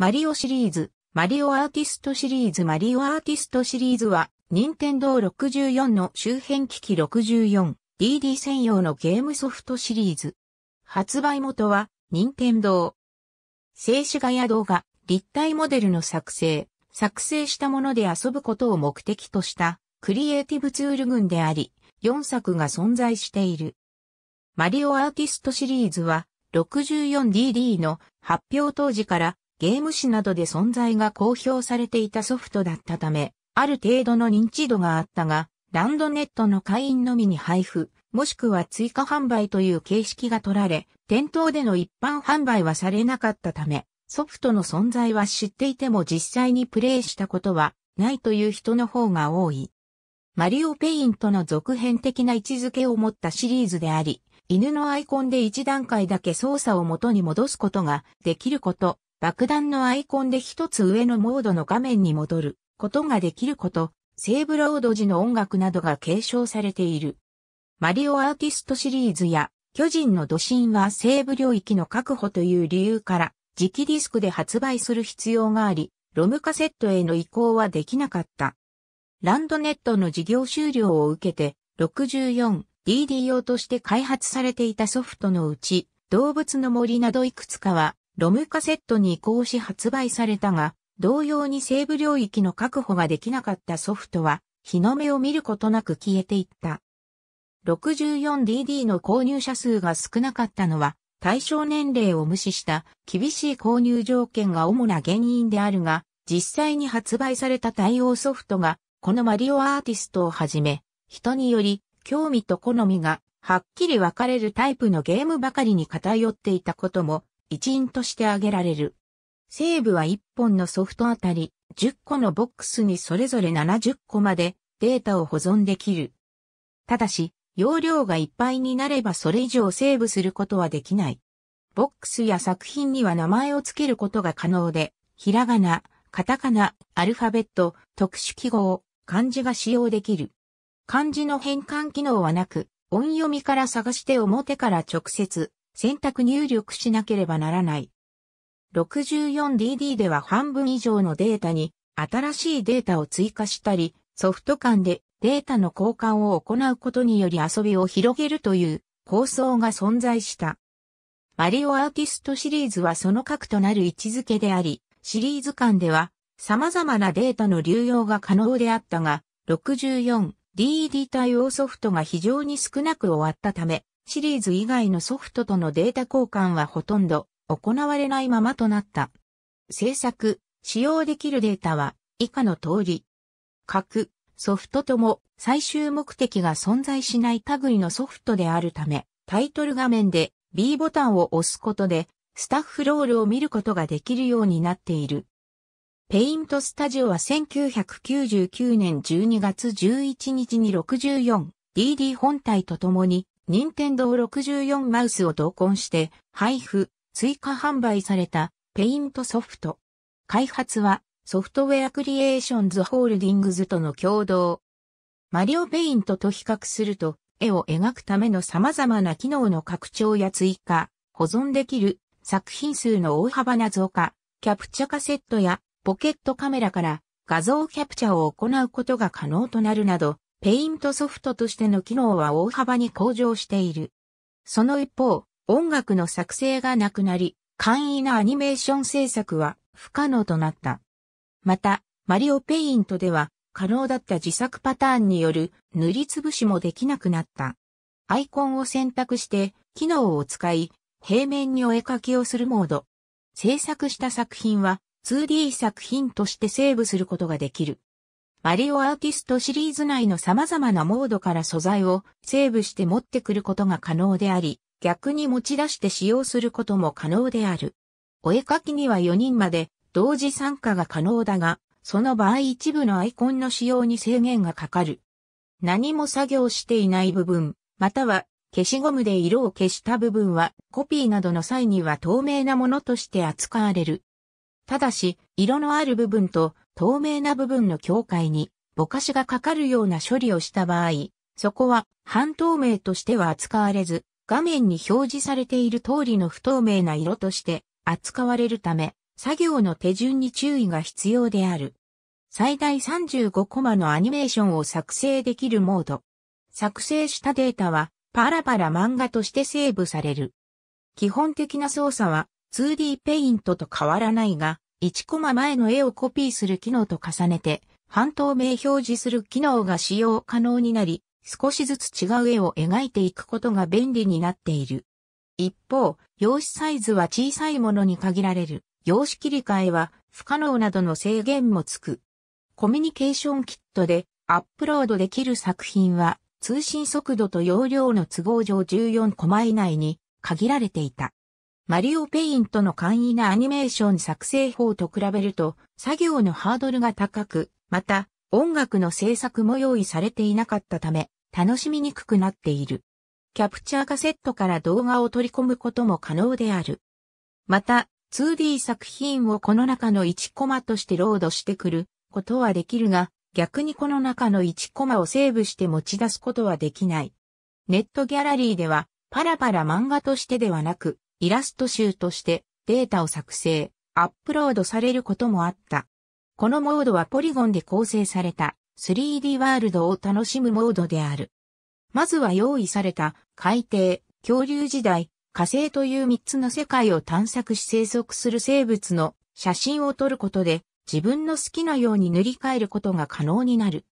マリオシリーズ、マリオアーティストシリーズマリオアーティストシリーズは、任天堂64の周辺機器 64DD 専用のゲームソフトシリーズ。発売元は、任天堂。静止画や動画、立体モデルの作成、作成したもので遊ぶことを目的としたクリエイティブツール群であり、4作が存在している。マリオアーティストシリーズは 64DD の発表当時からゲーム誌などで存在が公表されていたソフトだったため、ある程度の認知度があったが、ランドネットの会員のみに配布、もしくは追加販売という形式が取られ、店頭での一般販売はされなかったため、ソフトの存在は知っていても実際にプレイしたことはないという人の方が多い。マリオペイントの続編的な位置づけを持ったシリーズであり、犬のアイコンで一段階だけ操作を元に戻すことができること、爆弾のアイコンで一つ上のモードの画面に戻ることができること、セーブロード時の音楽などが継承されている。マリオアーティストシリーズや巨人の土神はセーブ領域の確保という理由から、磁気ディスクで発売する必要があり、ロムカセットへの移行はできなかった。ランドネットの事業終了を受けて、64DD 用として開発されていたソフトのうち、動物の森などいくつかはロムカセットに移行し発売されたが、同様に西部領域の確保ができなかったソフトは、日の目を見ることなく消えていった。64DD の購入者数が少なかったのは、対象年齢を無視した厳しい購入条件が主な原因であるが、実際に発売された対応ソフトが、このマリオアーティストをはじめ、人により興味と好みがはっきり分かれるタイプのゲームばかりに偏っていたことも一員として挙げられる。西ブは1本のソフトあたり10個のボックスにそれぞれ70個までデータを保存できる。ただし、容量がいっぱいになればそれ以上セーブすることはできない。ボックスや作品には名前を付けることが可能で、ひらがな、カタカナ、アルファベット、特殊記号、漢字が使用できる。漢字の変換機能はなく、音読みから探して表から直接、選択入力しなければならない。64DD では半分以上のデータに新しいデータを追加したり、ソフト間でデータの交換を行うことにより遊びを広げるという構想が存在した。マリオアーティストシリーズはその核となる位置づけであり、シリーズ間では様々なデータの流用が可能であったが、64DD 対応ソフトが非常に少なく終わったため、シリーズ以外のソフトとのデータ交換はほとんど行われないままとなった。制作、使用できるデータは以下の通り。各ソフトとも最終目的が存在しない類のソフトであるため、タイトル画面で B ボタンを押すことで、スタッフロールを見ることができるようになっている。ペイントスタジオは1999年12月11日に 64DD 本体とともに任天堂64マウスを同梱して配布、追加販売されたペイントソフト。開発はソフトウェアクリエーションズホールディングズとの共同。マリオペイントと比較すると絵を描くための様々な機能の拡張や追加、保存できる作品数の大幅な増加、キャプチャカセットやポケットカメラから画像キャプチャを行うことが可能となるなど、ペイントソフトとしての機能は大幅に向上している。その一方、音楽の作成がなくなり、簡易なアニメーション制作は不可能となった。また、マリオペイントでは可能だった自作パターンによる塗りつぶしもできなくなった。アイコンを選択して機能を使い、平面にお絵描きをするモード。制作した作品は 2D 作品としてセーブすることができる。マリオアーティストシリーズ内の様々なモードから素材をセーブして持ってくることが可能であり、逆に持ち出して使用することも可能である。お絵描きには4人まで同時参加が可能だが、その場合一部のアイコンの使用に制限がかかる。何も作業していない部分、または消しゴムで色を消した部分はコピーなどの際には透明なものとして扱われる。ただし、色のある部分と透明な部分の境界にぼかしがかかるような処理をした場合、そこは半透明としては扱われず、画面に表示されている通りの不透明な色として扱われるため、作業の手順に注意が必要である。最大35コマのアニメーションを作成できるモード。作成したデータはパラパラ漫画としてセーブされる。基本的な操作は 2D ペイントと変わらないが、1コマ前の絵をコピーする機能と重ねて、半透明表示する機能が使用可能になり、少しずつ違う絵を描いていくことが便利になっている。一方、用紙サイズは小さいものに限られる。用紙切り替えは不可能などの制限もつく。コミュニケーションキットでアップロードできる作品は通信速度と容量の都合上14コマ以内に限られていた。マリオペイントの簡易なアニメーション作成法と比べると、作業のハードルが高く、また、音楽の制作も用意されていなかったため、楽しみにくくなっている。キャプチャーカセットから動画を取り込むことも可能である。また、2D 作品をこの中の1コマとしてロードしてくることはできるが、逆にこの中の1コマをセーブして持ち出すことはできない。ネットギャラリーでは、パラパラ漫画としてではなく、イラスト集としてデータを作成、アップロードされることもあった。このモードはポリゴンで構成された 3D ワールドを楽しむモードである。まずは用意された海底、恐竜時代、火星という3つの世界を探索し生息する生物の写真を撮ることで自分の好きなように塗り替えることが可能になる。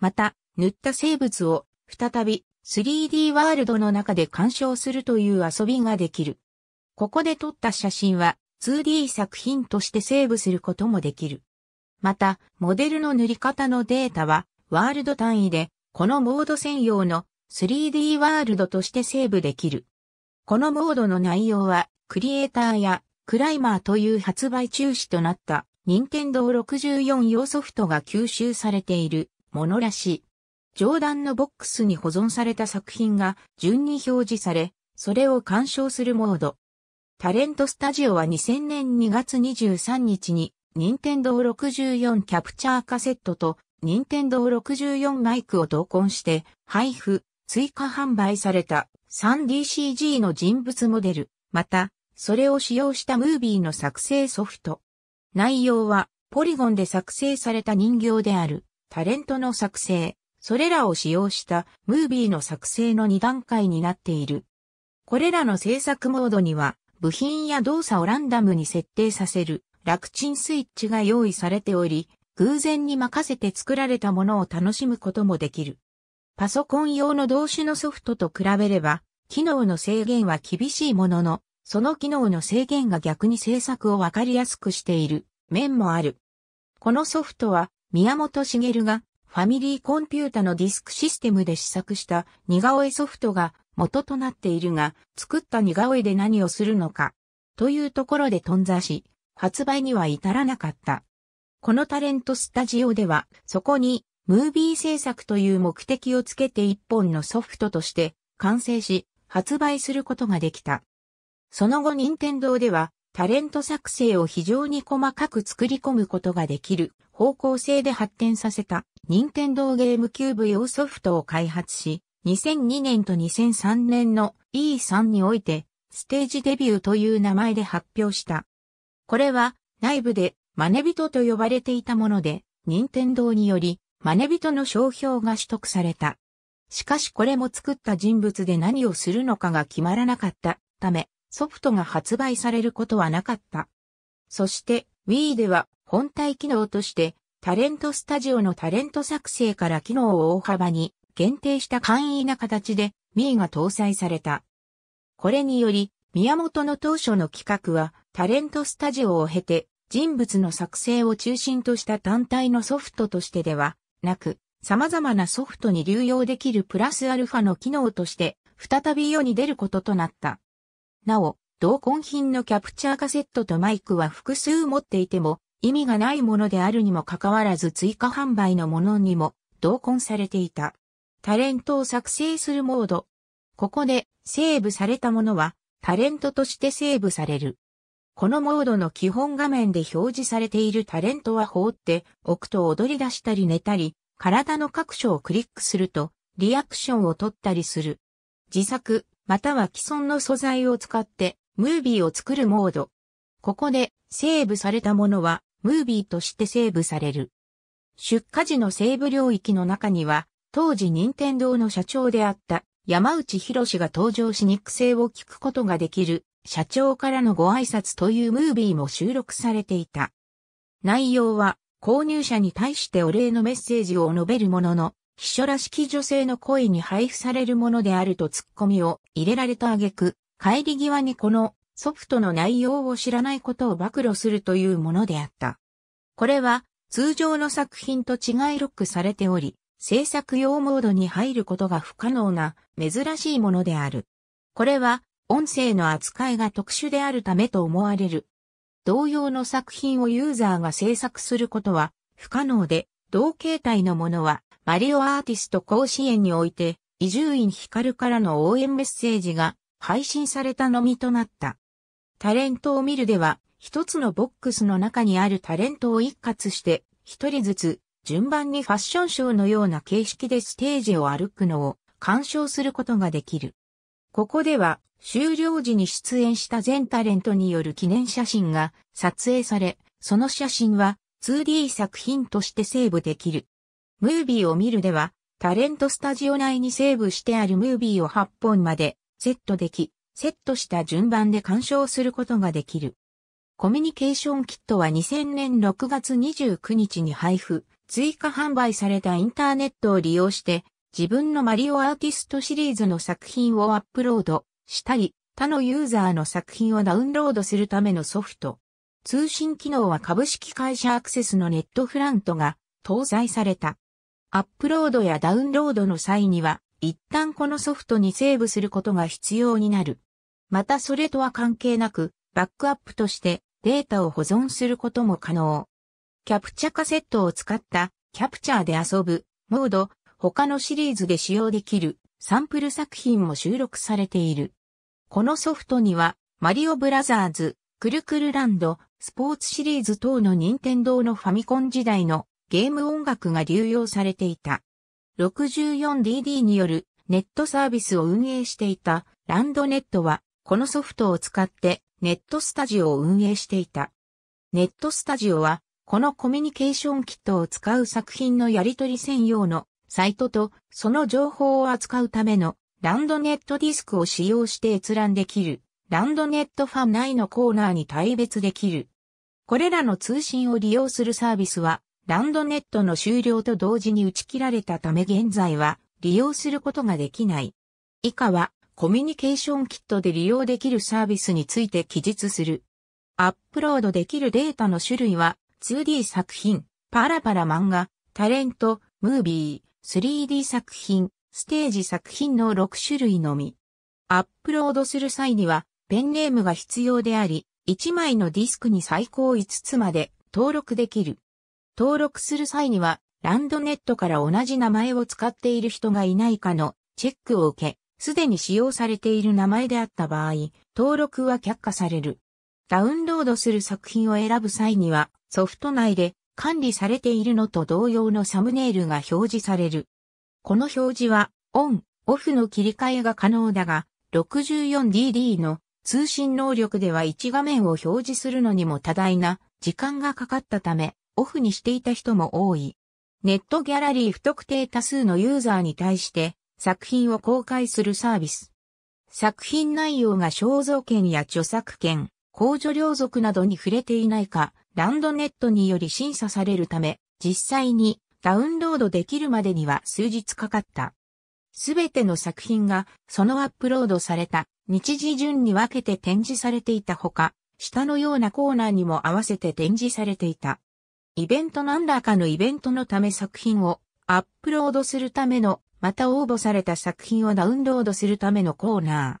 また、塗った生物を再び 3D ワールドの中で鑑賞するという遊びができる。ここで撮った写真は 2D 作品としてセーブすることもできる。また、モデルの塗り方のデータは、ワールド単位で、このモード専用の 3D ワールドとしてセーブできる。このモードの内容は、クリエイターやクライマーという発売中止となった、任天堂64用ソフトが吸収されているものらしい。上段のボックスに保存された作品が順に表示され、それを鑑賞するモード。タレントスタジオは2000年2月23日に、任天堂64キャプチャーカセットと、任天堂64マイクを同梱して、配布、追加販売された 3DCG の人物モデル、また、それを使用したムービーの作成ソフト。内容は、ポリゴンで作成された人形である、タレントの作成、それらを使用したムービーの作成の2段階になっている。これらの制作モードには、部品や動作をランダムに設定させる楽チンスイッチが用意されており、偶然に任せて作られたものを楽しむこともできる。パソコン用の動詞のソフトと比べれば、機能の制限は厳しいものの、その機能の制限が逆に制作をわかりやすくしている面もある。このソフトは、宮本茂がファミリーコンピュータのディスクシステムで試作した似顔絵ソフトが元となっているが、作った似顔絵で何をするのか、というところで頓挫し、発売には至らなかった。このタレントスタジオでは、そこに、ムービー制作という目的をつけて一本のソフトとして、完成し、発売することができた。その後任天堂では、タレント作成を非常に細かく作り込むことができる方向性で発展させた任天堂ゲームキューブ用ソフトを開発し、2002年と2003年の E3 において、ステージデビューという名前で発表した。これは、内部で、マネビトと呼ばれていたもので、任天堂により、マネビトの商標が取得された。しかしこれも作った人物で何をするのかが決まらなかったため、ソフトが発売されることはなかった。そして Wii では本体機能としてタレントスタジオのタレント作成から機能を大幅に限定した簡易な形でミーが搭載された。これにより、宮本の当初の企画は、タレントスタジオを経て、人物の作成を中心とした単体のソフトとしてではなく、様々なソフトに流用できるプラスアルファの機能として、再び世に出ることとなった。なお、同梱品のキャプチャーカセットとマイクは複数持っていても、意味がないものであるにもかかわらず追加販売のものにも同梱されていた。タレントを作成するモード。ここで、セーブされたものは、タレントとしてセーブされる。このモードの基本画面で表示されているタレントは放っておくと踊り出したり寝たり、体の各所をクリックすると、リアクションを取ったりする。自作、または既存の素材を使って、ムービーを作るモード。ここで、セーブされたものは、ムービーとしてセーブされる。出荷時のセーブ領域の中には、当時任天堂の社長であった山内博が登場し肉声を聞くことができる社長からのご挨拶というムービーも収録されていた。内容は購入者に対してお礼のメッセージを述べるものの、秘書らしき女性の声に配布されるものであるとツッコミを入れられた挙句、帰り際にこのソフトの内容を知らないことを暴露するというものであった。これは通常の作品と違いロックされており、制作用モードに入ることが不可能な珍しいものである。これは音声の扱いが特殊であるためと思われる。同様の作品をユーザーが制作することは不可能で、同形態のものはマリオアーティスト甲子園において伊集院光からの応援メッセージが配信されたのみとなった。タレントを見るでは一つのボックスの中にあるタレントを一括して一人ずつ順番にファッションショーのような形式でステージを歩くのを鑑賞することができる。ここでは終了時に出演した全タレントによる記念写真が撮影され、その写真は 2D 作品としてセーブできる。ムービーを見るでは、タレントスタジオ内にセーブしてあるムービーを8本までセットでき、セットした順番で鑑賞することができる。コミュニケーションキットは2000年6月29日に配布、追加販売されたインターネットを利用して、自分のマリオアーティストシリーズの作品をアップロードしたり、他のユーザーの作品をダウンロードするためのソフト。通信機能は株式会社アクセスのネットフラントが搭載された。アップロードやダウンロードの際には、一旦このソフトにセーブすることが必要になる。またそれとは関係なく、バックアップとしてデータを保存することも可能。キャプチャカセットを使ったキャプチャーで遊ぶモード、他のシリーズで使用できるサンプル作品も収録されている。このソフトにはマリオブラザーズ、クルクルランド、スポーツシリーズ等の任天堂のファミコン時代のゲーム音楽が流用されていた。64DD によるネットサービスを運営していたランドネットはこのソフトを使ってネットスタジオを運営していた。ネットスタジオはこのコミュニケーションキットを使う作品のやり取り専用のサイトとその情報を扱うためのランドネットディスクを使用して閲覧できるランドネットファン内のコーナーに対別できる。これらの通信を利用するサービスはランドネットの終了と同時に打ち切られたため現在は利用することができない。以下はコミュニケーションキットで利用できるサービスについて記述する。アップロードできるデータの種類は 2D 作品、パラパラ漫画、タレント、ムービー、3D 作品、ステージ作品の6種類のみ。アップロードする際には、ペンネームが必要であり、1枚のディスクに最高5つまで登録できる。登録する際には、ランドネットから同じ名前を使っている人がいないかのチェックを受け、すでに使用されている名前であった場合、登録は却下される。ダウンロードする作品を選ぶ際には、ソフト内で管理されているのと同様のサムネイルが表示される。この表示はオン、オフの切り替えが可能だが、64DD の通信能力では1画面を表示するのにも多大な時間がかかったため、オフにしていた人も多い。ネットギャラリー不特定多数のユーザーに対して作品を公開するサービス。作品内容が肖像権や著作権、公助領族などに触れていないか、ランドネットにより審査されるため、実際にダウンロードできるまでには数日かかった。すべての作品がそのアップロードされた日時順に分けて展示されていたほか、下のようなコーナーにも合わせて展示されていた。イベント何らかのイベントのため作品をアップロードするための、また応募された作品をダウンロードするためのコーナー。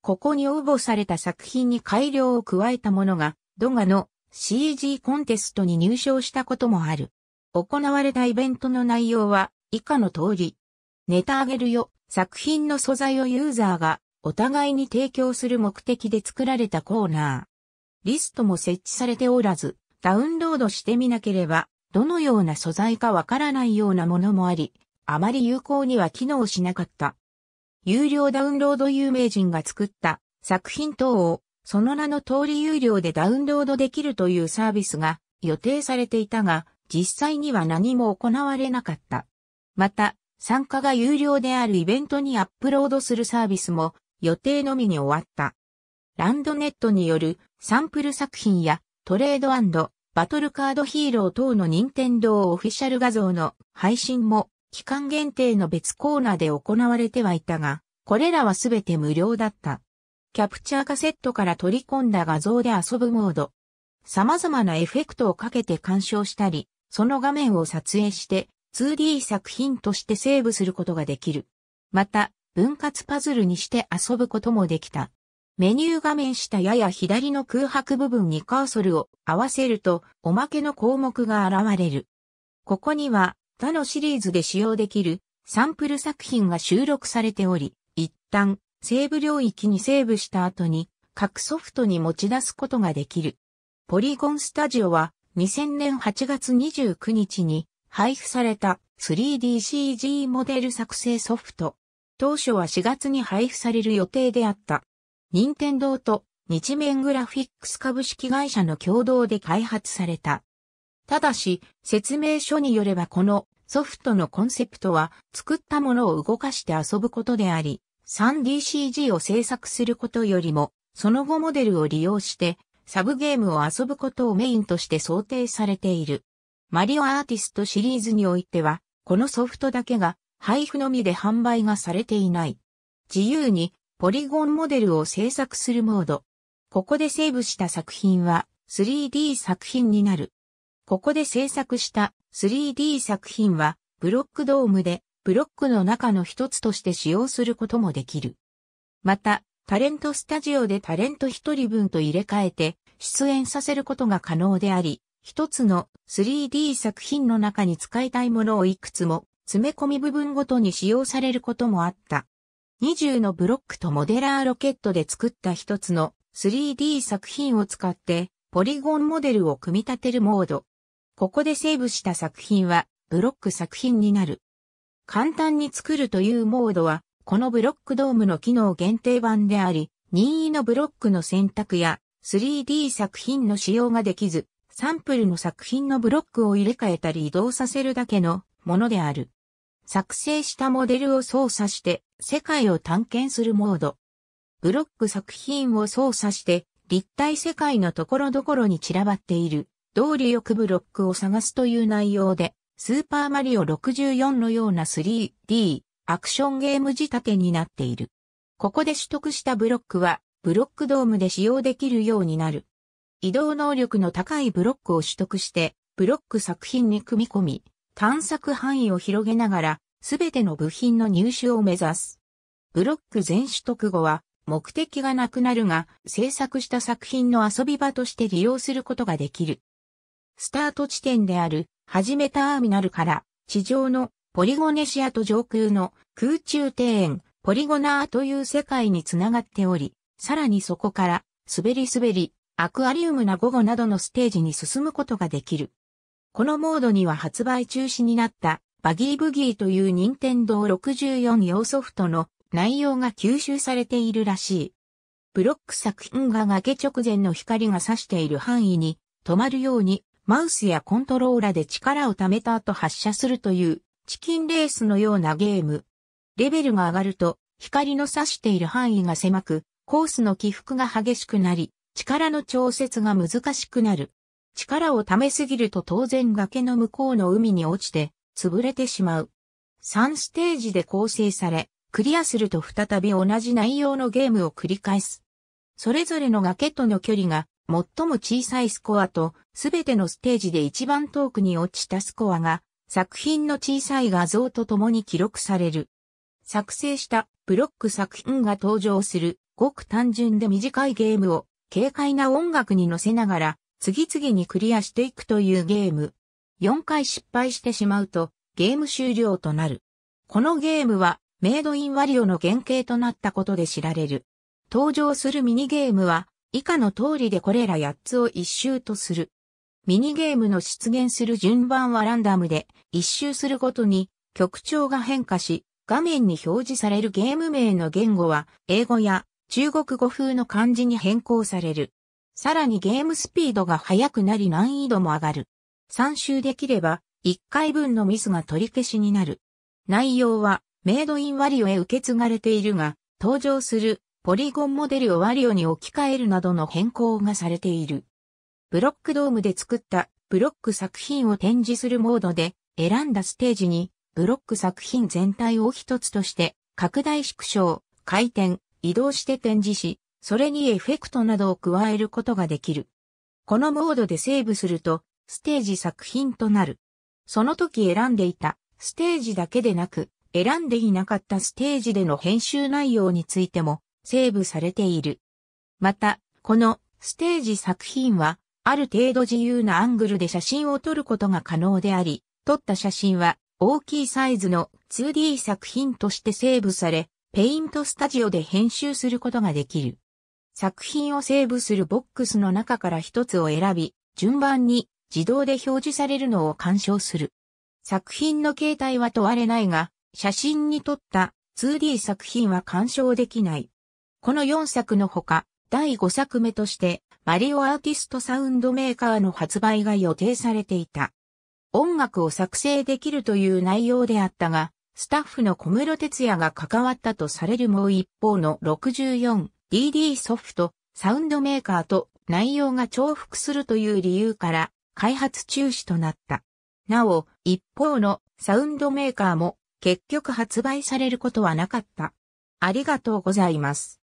ここに応募された作品に改良を加えたものが、ドガの CG コンテストに入賞したこともある。行われたイベントの内容は以下の通り。ネタあげるよ、作品の素材をユーザーがお互いに提供する目的で作られたコーナー。リストも設置されておらず、ダウンロードしてみなければ、どのような素材かわからないようなものもあり、あまり有効には機能しなかった。有料ダウンロード有名人が作った作品等をその名の通り有料でダウンロードできるというサービスが予定されていたが、実際には何も行われなかった。また、参加が有料であるイベントにアップロードするサービスも予定のみに終わった。ランドネットによるサンプル作品やトレードバトルカードヒーロー等の任天堂オフィシャル画像の配信も期間限定の別コーナーで行われてはいたが、これらはすべて無料だった。キャプチャーカセットから取り込んだ画像で遊ぶモード。様々なエフェクトをかけて鑑賞したり、その画面を撮影して 2D 作品としてセーブすることができる。また、分割パズルにして遊ぶこともできた。メニュー画面下やや左の空白部分にカーソルを合わせるとおまけの項目が現れる。ここには他のシリーズで使用できるサンプル作品が収録されており、一旦セーブ領域にセーブした後に各ソフトに持ち出すことができる。ポリゴンスタジオは2000年8月29日に配布された 3DCG モデル作成ソフト。当初は4月に配布される予定であった。任天堂と日面グラフィックス株式会社の共同で開発された。ただし、説明書によればこのソフトのコンセプトは作ったものを動かして遊ぶことであり、3DCG を制作することよりも、その後モデルを利用して、サブゲームを遊ぶことをメインとして想定されている。マリオアーティストシリーズにおいては、このソフトだけが配布のみで販売がされていない。自由にポリゴンモデルを制作するモード。ここでセーブした作品は 3D 作品になる。ここで制作した 3D 作品はブロックドームでブロックの中の一つとして使用することもできる。また、タレントスタジオでタレント一人分と入れ替えて出演させることが可能であり、一つの 3D 作品の中に使いたいものをいくつも詰め込み部分ごとに使用されることもあった。20のブロックとモデラーロケットで作った一つの 3D 作品を使ってポリゴンモデルを組み立てるモード。ここでセーブした作品はブロック作品になる。簡単に作るというモードは、このブロックドームの機能限定版であり、任意のブロックの選択や 3D 作品の使用ができず、サンプルの作品のブロックを入れ替えたり移動させるだけのものである。作成したモデルを操作して世界を探検するモード。ブロック作品を操作して立体世界のところどころに散らばっている動力ブロックを探すという内容でスーパーマリオ64のような 3D アクションゲーム仕立てになっている。ここで取得したブロックはブロックドームで使用できるようになる。移動能力の高いブロックを取得してブロック作品に組み込み探索範囲を広げながらすべての部品の入手を目指す。ブロック全取得後は目的がなくなるが制作した作品の遊び場として利用することができる。スタート地点である、はじめターミナルから、地上のポリゴネシアと上空の空中庭園、ポリゴナーという世界につながっており、さらにそこから、滑り滑り、アクアリウムな午後などのステージに進むことができる。このモードには発売中止になったバギーブギーという任天堂64用ソフトの内容が吸収されているらしい。ブロック作品が崖直前の光が差している範囲に止まるようにマウスやコントローラで力を貯めた後発射するというチキンレースのようなゲーム。レベルが上がると光の差している範囲が狭く、コースの起伏が激しくなり、力の調節が難しくなる。力を貯めすぎると当然崖の向こうの海に落ちて、潰れてしまう。3ステージで構成され、クリアすると再び同じ内容のゲームを繰り返す。それぞれの崖との距離が最も小さいスコアと、すべてのステージで一番遠くに落ちたスコアが、作品の小さい画像とともに記録される。作成したブロック作品が登場する、ごく単純で短いゲームを、軽快な音楽に乗せながら、次々にクリアしていくというゲーム。4回失敗してしまうと、ゲーム終了となる。このゲームは、メイドインワリオの原型となったことで知られる。登場するミニゲームは、以下の通りでこれら8つを一周とする。ミニゲームの出現する順番はランダムで、一周するごとに曲調が変化し、画面に表示されるゲーム名の言語は英語や中国語風の漢字に変更される。さらにゲームスピードが速くなり難易度も上がる。3周できれば1回分のミスが取り消しになる。内容はメイドインワリオへ受け継がれているが、登場するポリゴンモデルをワリオに置き換えるなどの変更がされている。ブロックドームで作ったブロック作品を展示するモードで選んだステージにブロック作品全体を一つとして拡大縮小、回転、移動して展示し、それにエフェクトなどを加えることができる。このモードでセーブするとステージ作品となる。その時選んでいたステージだけでなく選んでいなかったステージでの編集内容についてもセーブされている。また、このステージ作品は、ある程度自由なアングルで写真を撮ることが可能であり、撮った写真は大きいサイズの 2D 作品としてセーブされ、ペイントスタジオで編集することができる。作品をセーブするボックスの中から一つを選び、順番に自動で表示されるのを鑑賞する。作品の形態は問われないが、写真に撮った 2D 作品は鑑賞できない。この4作のほか、第5作目として、マリオアーティストサウンドメーカーの発売が予定されていた。音楽を作成できるという内容であったが、スタッフの小室哲也が関わったとされるもう一方の 64DD ソフト、サウンドメーカーと内容が重複するという理由から開発中止となった。なお、一方のサウンドメーカーも結局発売されることはなかった。ありがとうございます。